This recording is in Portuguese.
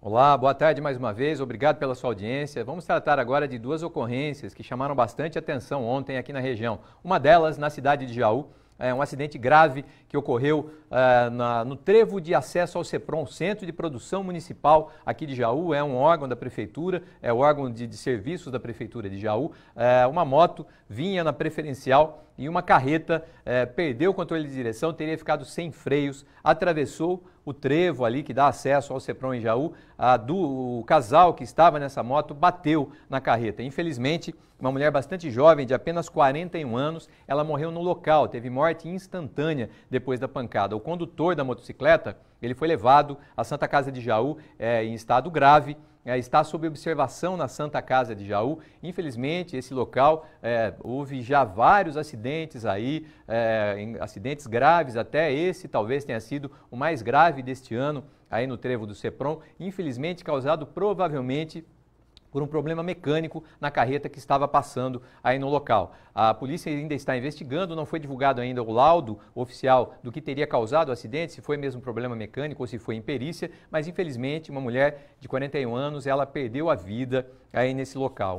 Olá, boa tarde mais uma vez, obrigado pela sua audiência. Vamos tratar agora de duas ocorrências que chamaram bastante atenção ontem aqui na região. Uma delas, na cidade de Jaú, é um acidente grave que ocorreu é, na, no trevo de acesso ao CEPROM, Centro de Produção Municipal aqui de Jaú, é um órgão da prefeitura, é o órgão de, de serviços da prefeitura de Jaú. É, uma moto vinha na preferencial em uma carreta, eh, perdeu o controle de direção, teria ficado sem freios, atravessou o trevo ali que dá acesso ao Cepron em Jaú, a do, o casal que estava nessa moto bateu na carreta. Infelizmente, uma mulher bastante jovem, de apenas 41 anos, ela morreu no local, teve morte instantânea depois da pancada. O condutor da motocicleta, ele foi levado à Santa Casa de Jaú eh, em estado grave, é, está sob observação na Santa Casa de Jaú. Infelizmente, esse local é, houve já vários acidentes aí, é, acidentes graves, até esse talvez tenha sido o mais grave deste ano aí no trevo do Sepron, infelizmente causado provavelmente por um problema mecânico na carreta que estava passando aí no local. A polícia ainda está investigando, não foi divulgado ainda o laudo oficial do que teria causado o acidente, se foi mesmo problema mecânico ou se foi imperícia, mas infelizmente uma mulher de 41 anos, ela perdeu a vida aí nesse local.